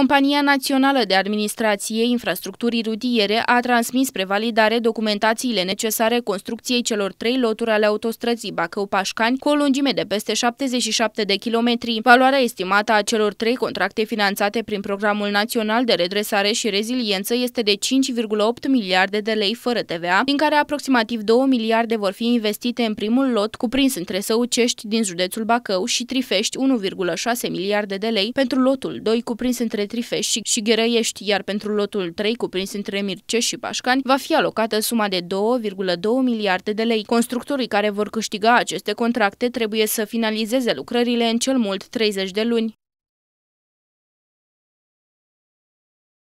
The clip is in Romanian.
Compania Națională de Administrație Infrastructurii Rutiere a transmis spre validare documentațiile necesare construcției celor trei loturi ale autostrăzii Bacău-Pașcani cu o lungime de peste 77 de kilometri. Valoarea estimată a celor trei contracte finanțate prin Programul Național de Redresare și Reziliență este de 5,8 miliarde de lei fără TVA, din care aproximativ 2 miliarde vor fi investite în primul lot cuprins între Săucești din județul Bacău și Trifești 1,6 miliarde de lei pentru lotul 2 cuprins între Petrifești și, și Gherăiești, iar pentru lotul 3, cuprins între Mircești și Pașcani, va fi alocată suma de 2,2 miliarde de lei. Constructorii care vor câștiga aceste contracte trebuie să finalizeze lucrările în cel mult 30 de luni.